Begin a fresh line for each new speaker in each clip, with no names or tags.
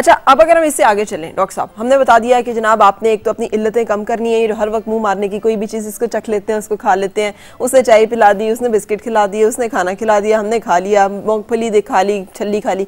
अच्छा अब अगर हम इससे आगे चलें डॉक्टर साहब हमने बता दिया है कि जनाब आपने एक तो अपनी इल्लतें कम करनी है हर वक्त मुंह मारने की कोई भी चीज़ इसको चख लेते हैं उसको खा लेते हैं उसने चाय पिला दी उसने बिस्किट खिला दिए उसने खाना खिला दिया हमने खा लिया मूँगफली दे खा ली छली खा ली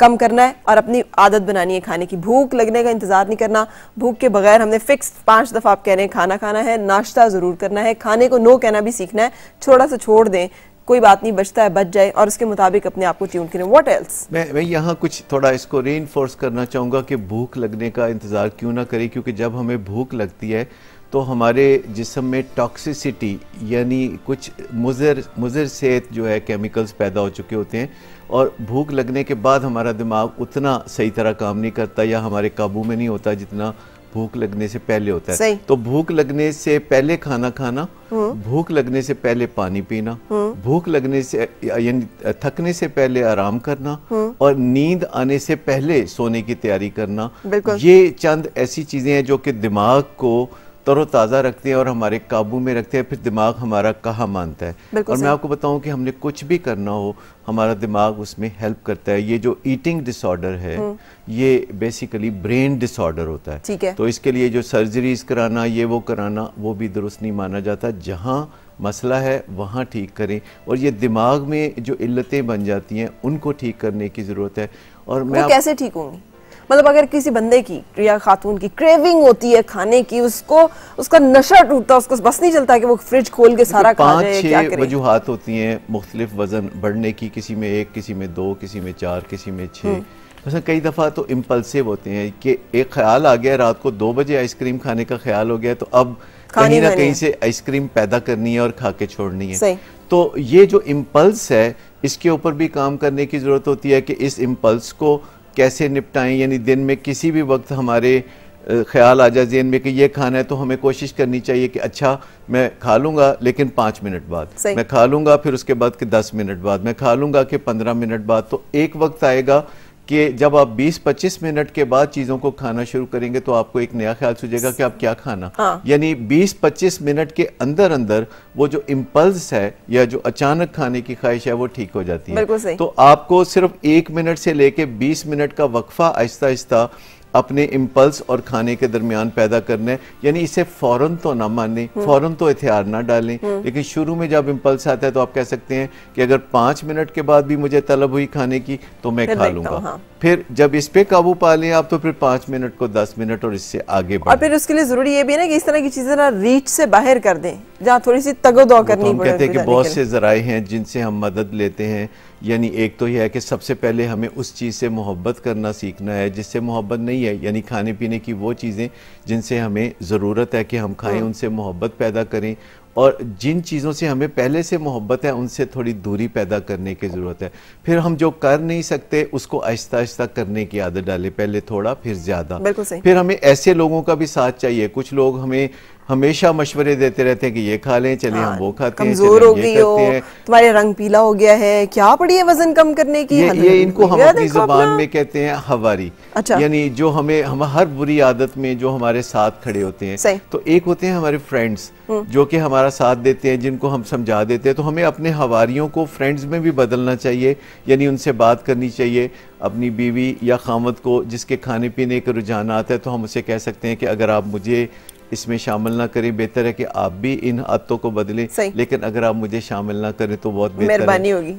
कम करना है और अपनी आदत बनानी है खाने की भूख लगने का इंतज़ार नहीं करना भूख के बगैर हमने फिक्स पाँच दफ़ा आप कह रहे हैं खाना खाना है नाश्ता ज़रूर करना है खाने को नो कहना भी सीखना है छोटा सा छोड़ दें कोई बात नहीं बचता है बच जाए और उसके मुताबिक अपने आप को ट्यून करें व्हाट एल्स
मैं मैं यहाँ कुछ थोड़ा इसको री करना चाहूँगा कि भूख लगने का इंतज़ार क्यों ना करें क्योंकि जब हमें भूख लगती है तो हमारे जिसम में टॉक्सिसिटी यानी कुछ मुजर मुजर सेहत जो है केमिकल्स पैदा हो चुके होते हैं और भूख लगने के बाद हमारा दिमाग उतना सही तरह काम नहीं करता या हमारे काबू में नहीं होता जितना भूख लगने से पहले होता है तो भूख लगने से पहले खाना खाना हम्म। भूख लगने से पहले पानी पीना हम्म। भूख लगने से यानी थकने से पहले आराम करना हम्म। और नींद आने से पहले सोने की तैयारी करना ये चंद ऐसी चीजें हैं जो कि दिमाग को तरोताज़ा रखते हैं और हमारे काबू में रखते हैं फिर दिमाग हमारा कहाँ मानता है और मैं आपको बताऊँ कि हमने कुछ भी करना हो हमारा दिमाग उसमें हेल्प करता है ये जो ईटिंग डिसऑर्डर है हम्म। ये बेसिकली ब्रेन डिसऑर्डर होता है ठीक है तो इसके लिए जो सर्जरीज कराना ये वो कराना वो भी दुरुस्त नहीं माना जाता जहाँ मसला है वहाँ ठीक करें और ये दिमाग में जो इल्लतें बन जाती हैं उनको ठीक करने की ज़रूरत है और मैं कैसे
ठीक होंगी मतलब अगर किसी बंदे की या खातून की क्रेविंग होती है खाने की उसको उसका नशा टूटता है उसको बस नहीं चलता कि वो फ्रिज खोल के सारा खा जाए क्या
वजूहत होती हैं मुख्तलिफ वजन बढ़ने की किसी में एक किसी में दो किसी में चार किसी में छः मसलन हम्म। कई दफ़ा तो इम्पल्सिव होते हैं कि एक ख्याल आ गया रात को दो बजे आइसक्रीम खाने का ख्याल हो गया तो अब कहीं ना कहीं से आइसक्रीम पैदा करनी है और खा के छोड़नी है तो ये जो इम्पल्स है इसके ऊपर भी काम करने की ज़रूरत होती है कि इस इम्पल्स को कैसे निपटाएं यानी दिन में किसी भी वक्त हमारे ख्याल आ जाए जेन में कि ये खाना है तो हमें कोशिश करनी चाहिए कि अच्छा मैं खा लूँगा लेकिन पाँच मिनट बाद मैं खा लूँगा फिर उसके बाद कि दस मिनट बाद मैं खा लूँगा कि पंद्रह मिनट बाद तो एक वक्त आएगा कि जब आप 20-25 मिनट के बाद चीज़ों को खाना शुरू करेंगे तो आपको एक नया ख्याल सूझेगा कि आप क्या खाना हाँ। यानी 20-25 मिनट के अंदर अंदर वो जो इम्पल्स है या जो अचानक खाने की ख्वाहिश है वो ठीक हो जाती है तो आपको सिर्फ एक मिनट से लेके 20 मिनट का वक्फा आहिस्ता आहिस्ता अपने इम्पल्स और खाने के दरमियान पैदा करना है यानी इसे फ़ौरन तो ना माने हम्म। फ़ौरन तो हथियार ना डालें हम्म। लेकिन शुरू में जब इम्पल्स आता है तो आप कह सकते हैं कि अगर पांच मिनट के बाद भी मुझे तलब हुई खाने की तो मैं खा लूंगा हाँ। फिर जब इस पे काबू पा लें आप तो फिर पांच मिनट को दस मिनट और इससे आगे बढ़ें और
फिर उसके लिए ज़रूरी ये भी है ना कि इस तरह की चीज़ें ना रीच से बाहर कर दें जहाँ थोड़ी सी तगोदौ तो करनी कहते हैं कि बहुत से
ज़राए हैं जिनसे हम मदद लेते हैं यानी एक तो यह है कि सबसे पहले हमें उस चीज़ से मोहब्बत करना सीखना है जिससे मोहब्बत नहीं है यानी खाने पीने की वो चीज़ें जिनसे हमें ज़रूरत है कि हम खाएं हाँ। उनसे मोहब्बत पैदा करें और जिन चीज़ों से हमें पहले से मोहब्बत है उनसे थोड़ी दूरी पैदा करने की ज़रूरत है फिर हम जो कर नहीं सकते उसको आहिस्ता आहिस्ता करने की आदत डालें पहले थोड़ा फिर ज़्यादा फिर हमें ऐसे लोगों का भी साथ चाहिए कुछ लोग हमें हमेशा मशवरे देते रहते हैं कि ये खा लें चलिए हम हाँ, वो खाते हैं कमजोर हो गई हो
तुम्हारे रंग पीला हो गया है क्या पड़ी है वजन कम करने की ये, ये इनको हम अपनी जबान में
कहते हैं हवारी अच्छा यानी जो हमें हम हर बुरी आदत में जो हमारे साथ खड़े होते हैं तो एक होते हैं हमारे फ्रेंड्स हम्म। जो कि हमारा साथ देते हैं जिनको हम समझा देते हैं तो हमें अपने हवारियों को फ्रेंड्स में भी बदलना चाहिए यानी उनसे बात करनी चाहिए अपनी बीवी या खामत को जिसके खाने पीने के रुझान है तो हम उसे कह सकते हैं कि अगर आप मुझे इसमें शामिल ना करें बेहतर है कि आप भी इन आदतों को बदलें लेकिन अगर आप मुझे शामिल ना करें तो बहुत मेहरबानी
होगी